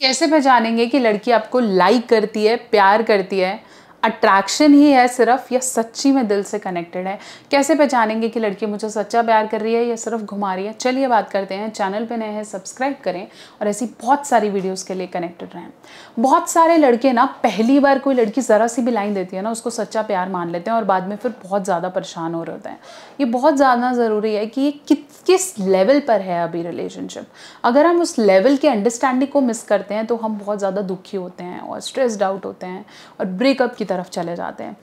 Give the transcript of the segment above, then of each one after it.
कैसे पहचानेंगे कि लड़की आपको लाइक करती है प्यार करती है अट्रैक्शन ही है सिर्फ या सच्ची में दिल से कनेक्टेड है कैसे पहचानेंगे कि लड़की मुझे सच्चा प्यार कर रही है या सिर्फ घुमा रही है चलिए बात करते हैं चैनल पे नए हैं सब्सक्राइब करें और ऐसी बहुत सारी वीडियोस के लिए कनेक्टेड रहें बहुत सारे लड़के ना पहली बार कोई लड़की ज़रा सी भी लाइन देती है ना उसको सच्चा प्यार मान लेते हैं और बाद में फिर बहुत ज़्यादा परेशान हो रहे हैं ये बहुत ज़्यादा ज़रूरी है कि ये किस लेवल पर है अभी रिलेशनशिप अगर हम उस लेवल के अंडरस्टैंडिंग को मिस करते हैं तो हम बहुत ज़्यादा दुखी होते हैं और स्ट्रेस्ड आउट होते हैं और ब्रेकअप की तरफ चले जाते हैं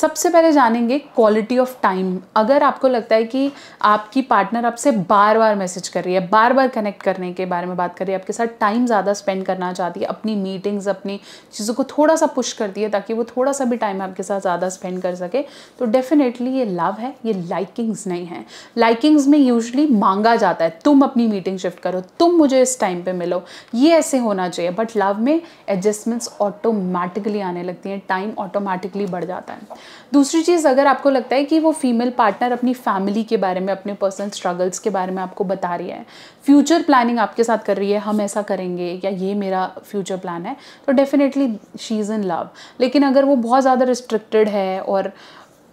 सबसे पहले जानेंगे क्वालिटी ऑफ टाइम अगर आपको लगता है कि आपकी पार्टनर आपसे बार बार मैसेज कर रही है बार बार कनेक्ट करने के बारे में बात कर रही है आपके साथ टाइम ज़्यादा स्पेंड करना चाहती है अपनी मीटिंग्स अपनी चीज़ों को थोड़ा सा पुश करती है ताकि वो थोड़ा सा भी टाइम आपके साथ ज़्यादा स्पेंड कर सके तो डेफिनेटली ये लव है ये लाइकिंग्स नहीं है लाइकिंग्स में यूजली मांगा जाता है तुम अपनी मीटिंग शिफ्ट करो तुम मुझे इस टाइम पर मिलो ये ऐसे होना चाहिए बट लव में एडजस्टमेंट्स ऑटोमेटिकली आने लगती हैं टाइम ऑटो ऑटोमेटिकली बढ़ जाता है दूसरी चीज़ अगर आपको लगता है कि वो फीमेल पार्टनर अपनी फैमिली के बारे में अपने पर्सनल स्ट्रगल्स के बारे में आपको बता रही है फ्यूचर प्लानिंग आपके साथ कर रही है हम ऐसा करेंगे या ये मेरा फ्यूचर प्लान है तो definitely she is in love लेकिन अगर वो बहुत ज़्यादा रिस्ट्रिक्टेड है और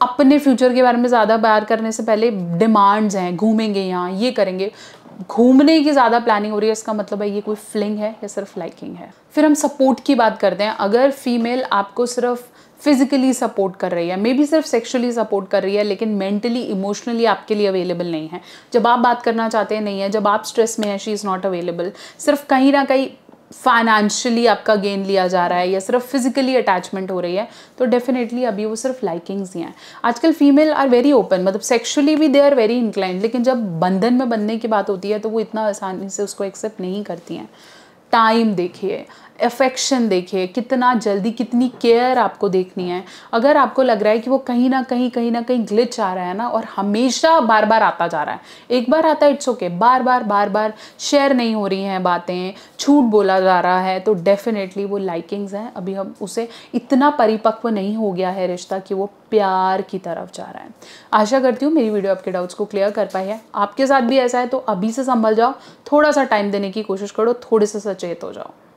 अपने फ्यूचर के बारे में ज़्यादा बार करने से पहले डिमांड्स हैं घूमेंगे यहाँ ये करेंगे घूमने की ज़्यादा प्लानिंग हो रही है इसका मतलब है ये कोई फ्लिंग है या सिर्फ लाइकिंग है फिर हम सपोर्ट की बात करते हैं अगर फीमेल आपको सिर्फ फिजिकली सपोर्ट कर रही है मे बी सिर्फ सेक्सुअली सपोर्ट कर रही है लेकिन मेंटली इमोशनली आपके लिए अवेलेबल नहीं है जब आप बात करना चाहते हैं नहीं है जब आप स्ट्रेस में हैं शी इज़ नॉट अवेलेबल सिर्फ कहीं ना कहीं फाइनेंशियली आपका गेन लिया जा रहा है या सिर्फ फिजिकली अटैचमेंट हो रही है तो डेफिनेटली अभी वो सिर्फ लाइकिंग्स ही हैं आजकल फीमेल आर वेरी ओपन मतलब सेक्शुअली भी दे आर वेरी इंक्लाइंड लेकिन जब बंधन में बनने की बात होती है तो वो इतना आसानी से उसको एक्सेप्ट नहीं करती हैं टाइम देखिए अफेक्शन देखिए कितना जल्दी कितनी केयर आपको देखनी है अगर आपको लग रहा है कि वो कहीं ना कहीं कहीं ना कहीं ग्लिच आ रहा है ना और हमेशा बार बार आता जा रहा है एक बार आता है इट्स ओके okay, बार बार बार बार शेयर नहीं हो रही हैं बातें छूट बोला जा रहा है तो डेफिनेटली वो लाइकिंग्स हैं अभी हम उसे इतना परिपक्व नहीं हो गया है रिश्ता कि वो प्यार की तरफ जा रहा है आशा करती हूँ मेरी वीडियो आपके डाउट्स को क्लियर कर पाई है आपके साथ भी ऐसा है तो अभी से संभल जाओ थोड़ा सा टाइम देने की कोशिश करो थोड़े से सचेत हो जाओ